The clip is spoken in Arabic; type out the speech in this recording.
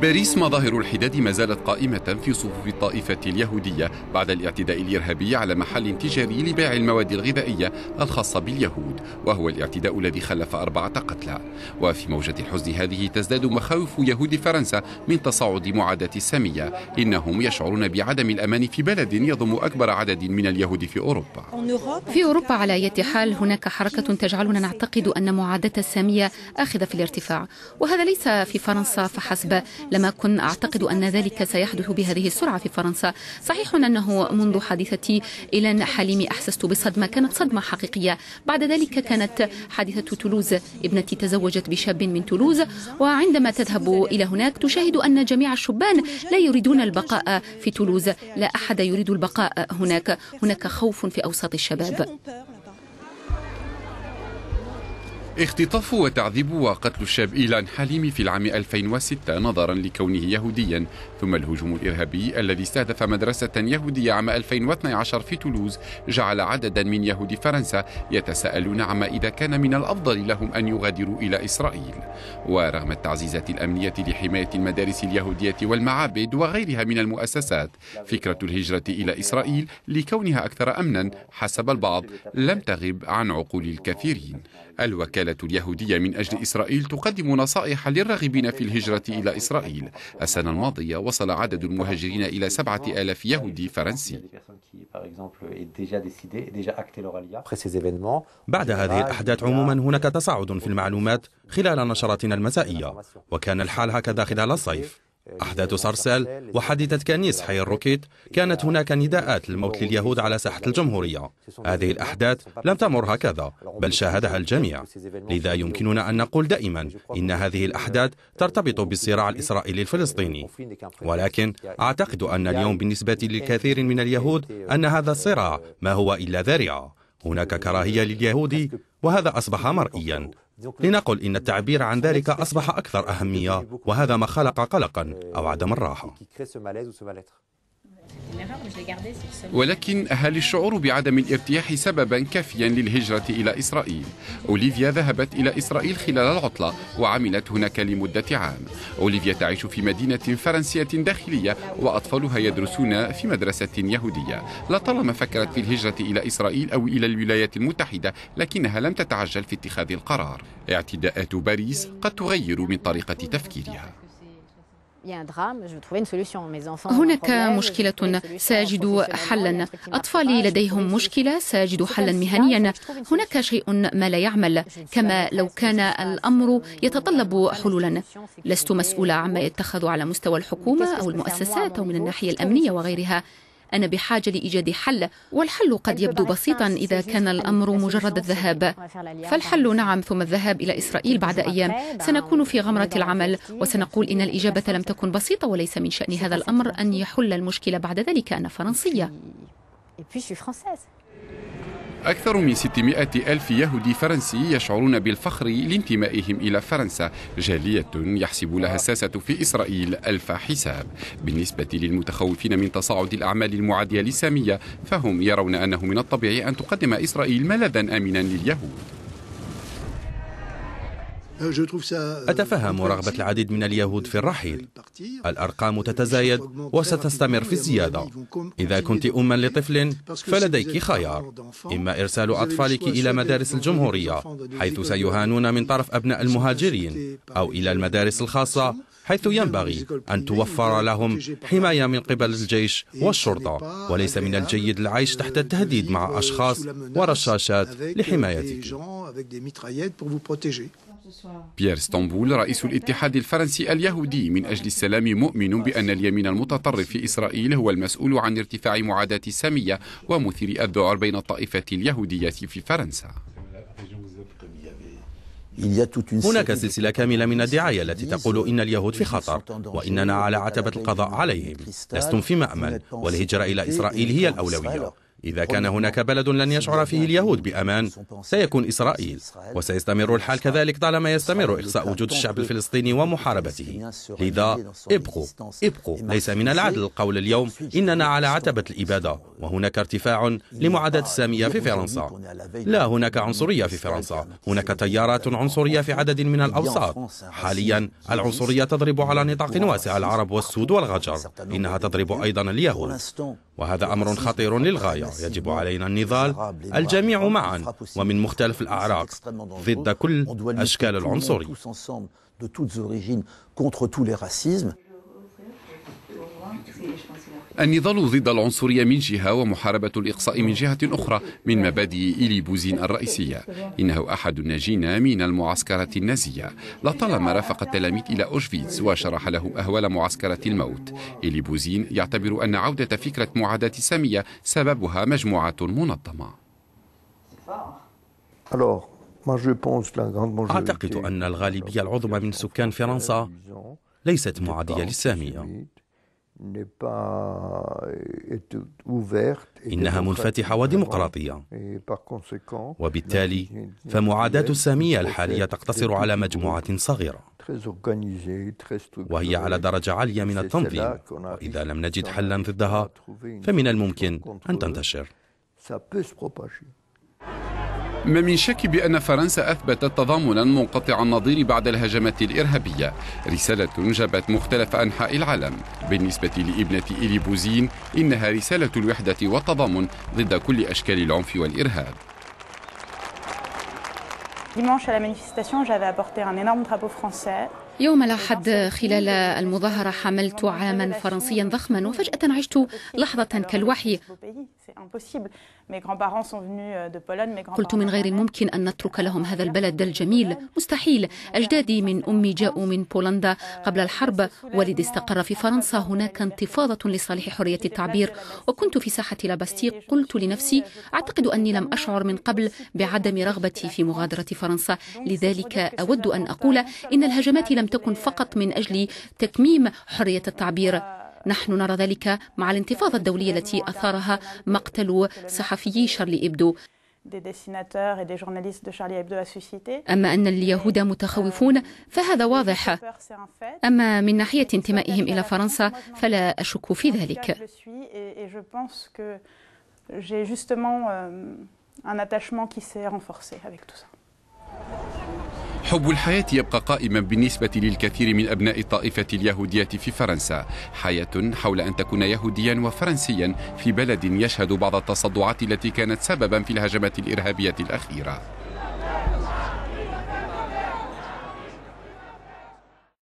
باريس مظاهر الحداد ما زالت قائمة في صفوف الطائفة اليهودية بعد الاعتداء الإرهابي على محل تجاري لبيع المواد الغذائية الخاصة باليهود وهو الاعتداء الذي خلف أربعة قتلى وفي موجة الحزن هذه تزداد مخاوف يهود فرنسا من تصاعد معاداة السامية إنهم يشعرون بعدم الأمان في بلد يضم أكبر عدد من اليهود في أوروبا في أوروبا على أي حال هناك حركة تجعلنا نعتقد أن معاداة السامية آخذة في الارتفاع وهذا ليس في فرنسا فحسب لم أكن أعتقد أن ذلك سيحدث بهذه السرعة في فرنسا صحيح أنه منذ حادثتي إلى حليمي أحسست بصدمة كانت صدمة حقيقية بعد ذلك كانت حادثة تولوز ابنتي تزوجت بشاب من تولوز وعندما تذهب إلى هناك تشاهد أن جميع الشبان لا يريدون البقاء في تولوز لا أحد يريد البقاء هناك هناك خوف في أوساط الشباب اختطاف وتعذيب وقتل الشاب إيلان حليمي في العام 2006 نظرا لكونه يهوديا ثم الهجوم الإرهابي الذي استهدف مدرسة يهودية عام 2012 في تولوز جعل عددا من يهود فرنسا يتساءلون عما إذا كان من الأفضل لهم أن يغادروا إلى إسرائيل ورغم التعزيزات الأمنية لحماية المدارس اليهودية والمعابد وغيرها من المؤسسات فكرة الهجرة إلى إسرائيل لكونها أكثر أمنا حسب البعض لم تغب عن عقول الكثيرين الوكالة اليهودية من أجل إسرائيل تقدم نصائح للراغبين في الهجرة إلى إسرائيل السنة الماضية وصل عدد المهاجرين إلى سبعة آلاف يهودي فرنسي بعد هذه الأحداث عموما هناك تصاعد في المعلومات خلال نشراتنا المسائية وكان الحال هكذا خلال الصيف أحداث صرسال وحادثة كنيس حي الروكيت كانت هناك نداءات للموت لليهود على ساحة الجمهورية هذه الأحداث لم تمر هكذا بل شاهدها الجميع لذا يمكننا أن نقول دائما إن هذه الأحداث ترتبط بالصراع الإسرائيلي الفلسطيني ولكن أعتقد أن اليوم بالنسبة لكثير من اليهود أن هذا الصراع ما هو إلا ذريعة هناك كراهية لليهود وهذا أصبح مرئيا لنقل إن التعبير عن ذلك أصبح أكثر أهمية وهذا ما خلق قلقا أو عدم الراحة ولكن هل الشعور بعدم الارتياح سببا كافيا للهجرة إلى إسرائيل؟ أوليفيا ذهبت إلى إسرائيل خلال العطلة وعملت هناك لمدة عام أوليفيا تعيش في مدينة فرنسية داخلية وأطفالها يدرسون في مدرسة يهودية لطالما فكرت في الهجرة إلى إسرائيل أو إلى الولايات المتحدة لكنها لم تتعجل في اتخاذ القرار اعتداءات باريس قد تغير من طريقة تفكيرها هناك مشكلة سأجد حلا أطفالي لديهم مشكلة سأجد حلا مهنيا هناك شيء ما لا يعمل كما لو كان الأمر يتطلب حلولا لست مسؤولة عما يتخذ على مستوى الحكومة أو المؤسسات أو من الناحية الأمنية وغيرها أنا بحاجة لإيجاد حل والحل قد يبدو بسيطا إذا كان الأمر مجرد الذهاب فالحل يعني. نعم ثم الذهاب إلى إسرائيل بعد أيام سنكون في غمرة العمل وسنقول إن الإجابة لم تكن بسيطة وليس من شأن هذا الأمر أن يحل المشكلة بعد ذلك أنا فرنسية أكثر من 600 ألف يهودي فرنسي يشعرون بالفخر لانتمائهم إلى فرنسا جالية يحسب لها آه. الساسة في إسرائيل ألف حساب بالنسبة للمتخوفين من تصاعد الأعمال المعادية للسامية فهم يرون أنه من الطبيعي أن تقدم إسرائيل ملاذا آمنا لليهود Euh, أتفهم رغبة العديد من اليهود في الرحيل الأرقام تتزايد وستستمر في الزيادة إذا كنت أما لطفل فلديك خيار إما إرسال أطفالك إلى مدارس الجمهورية حيث سيهانون من طرف أبناء المهاجرين أو إلى المدارس الخاصة حيث ينبغي أن توفر لهم حماية من قبل الجيش والشرطة وليس من الجيد العيش تحت التهديد مع أشخاص ورشاشات لحمايتك بيير ستامبول رئيس الاتحاد الفرنسي اليهودي من أجل السلام مؤمن بأن اليمين المتطرف في إسرائيل هو المسؤول عن ارتفاع معاداة سامية ومثير الذعر بين الطائفة اليهودية في فرنسا هناك سلسلة كاملة من الدعاية التي تقول إن اليهود في خطر وإننا على عتبة القضاء عليهم لستم في مأمن والهجرة إلى إسرائيل هي الأولوية إذا كان هناك بلد لن يشعر فيه اليهود بأمان سيكون إسرائيل وسيستمر الحال كذلك طالما يستمر إخصاء وجود الشعب الفلسطيني ومحاربته لذا ابقوا ابقوا ليس من العدل القول اليوم إننا على عتبة الإبادة وهناك ارتفاع لمعاداة السامية في فرنسا لا هناك عنصرية في فرنسا هناك تيارات عنصرية في عدد من الأوساط حاليا العنصرية تضرب على نطاق واسع العرب والسود والغجر إنها تضرب أيضا اليهود وهذا أمر خطير للغاية يجب علينا النضال الجميع معا ومن مختلف الأعراق ضد كل أشكال العنصرية النضال ضد العنصرية من جهة ومحاربة الإقصاء من جهة أخرى من مبادئ إيلي بوزين الرئيسية إنه أحد الناجين من المعسكرات النازية لطالما رافق التلاميذ إلى أوشفيتس وشرح لهم أهوال معسكرة الموت إيلي بوزين يعتبر أن عودة فكرة معاداة سامية سببها مجموعة منظمة أعتقد أن الغالبية العظمى من سكان فرنسا ليست معادية للسامية Euh, إنها منفتحة وديمقراطية وبالتالي فمعاداة السامية الحالية تقتصر على مجموعة صغيرة وهي على درجة عالية من التنظيم وإذا لم نجد حلا ضدها فمن الممكن أن تنتشر ما من شك بأن فرنسا أثبتت تضامنا منقطع النظير بعد الهجمات الإرهابية رسالة جابت مختلف أنحاء العالم بالنسبة لابنة إيلي بوزين إنها رسالة الوحدة والتضامن ضد كل أشكال العنف والإرهاب يوم الأحد خلال المظاهرة حملت عاما فرنسيا ضخما وفجأة عشت لحظة كالوحي Euh, قلت من غير الممكن أن نترك لهم هذا البلد الجميل مستحيل أجدادي من أمي جاءوا من بولندا قبل الحرب والدي استقر في فرنسا هناك انتفاضة لصالح حرية التعبير وكنت في ساحة لاباستيك قلت لنفسي أعتقد أني لم أشعر من قبل بعدم رغبتي في مغادرة فرنسا لذلك أود أن أقول إن الهجمات لم تكن فقط من أجل تكميم حرية التعبير نحن نرى ذلك مع الانتفاضة الدولية التي أثارها مقتل صحفيي شارلي إبدو أما أن اليهود متخوفون فهذا واضح أما من ناحية انتمائهم إلى فرنسا فلا أشك في ذلك euh, un attachement qui s'est renforcé avec tout ça. حب الحياة يبقى قائما بالنسبة للكثير من أبناء الطائفة اليهودية في فرنسا حياة حول أن تكون يهوديا وفرنسيا في بلد يشهد بعض التصدعات التي كانت سببا في الهجمات الإرهابية الأخيرة